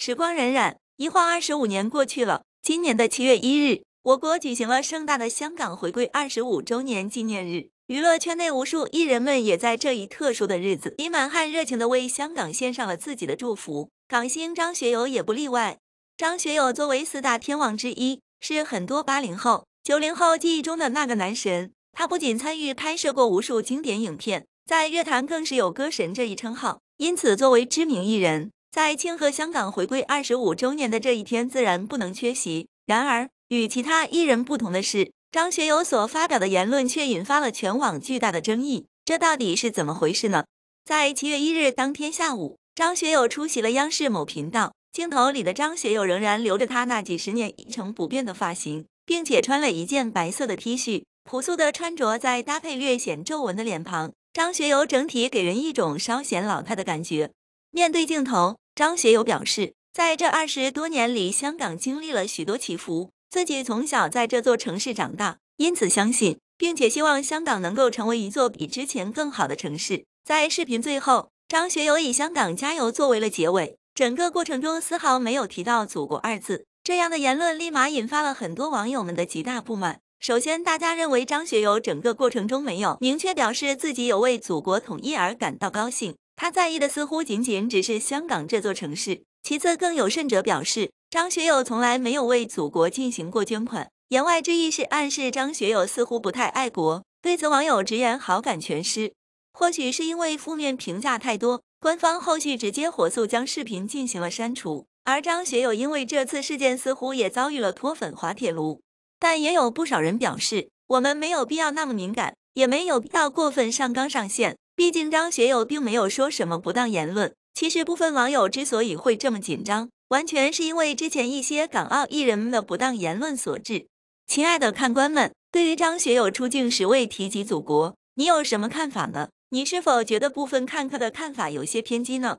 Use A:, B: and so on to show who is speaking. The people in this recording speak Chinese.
A: 时光荏苒，一晃二十五年过去了。今年的七月一日，我国举行了盛大的香港回归二十五周年纪念日。娱乐圈内无数艺人们也在这一特殊的日子，以满汉热情的为香港献上了自己的祝福。港星张学友也不例外。张学友作为四大天王之一，是很多八零后、九零后记忆中的那个男神。他不仅参与拍摄过无数经典影片，在乐坛更是有歌神这一称号。因此，作为知名艺人。在庆贺香港回归二十五周年的这一天，自然不能缺席。然而，与其他艺人不同的是，张学友所发表的言论却引发了全网巨大的争议。这到底是怎么回事呢？在七月一日当天下午，张学友出席了央视某频道，镜头里的张学友仍然留着他那几十年一成不变的发型，并且穿了一件白色的 T 恤，朴素的穿着在搭配略显皱纹的脸庞，张学友整体给人一种稍显老态的感觉。面对镜头。张学友表示，在这二十多年里，香港经历了许多起伏。自己从小在这座城市长大，因此相信，并且希望香港能够成为一座比之前更好的城市。在视频最后，张学友以“香港加油”作为了结尾，整个过程中丝毫没有提到“祖国”二字。这样的言论立马引发了很多网友们的极大不满。首先，大家认为张学友整个过程中没有明确表示自己有为祖国统一而感到高兴。他在意的似乎仅仅只是香港这座城市。其次，更有甚者表示，张学友从来没有为祖国进行过捐款，言外之意是暗示张学友似乎不太爱国。对此，网友直言好感全失。或许是因为负面评价太多，官方后续直接火速将视频进行了删除。而张学友因为这次事件，似乎也遭遇了脱粉滑铁卢。但也有不少人表示，我们没有必要那么敏感，也没有必要过分上纲上线。毕竟张学友并没有说什么不当言论。其实部分网友之所以会这么紧张，完全是因为之前一些港澳艺人们的不当言论所致。亲爱的看官们，对于张学友出境时未提及祖国，你有什么看法呢？你是否觉得部分看客的看法有些偏激呢？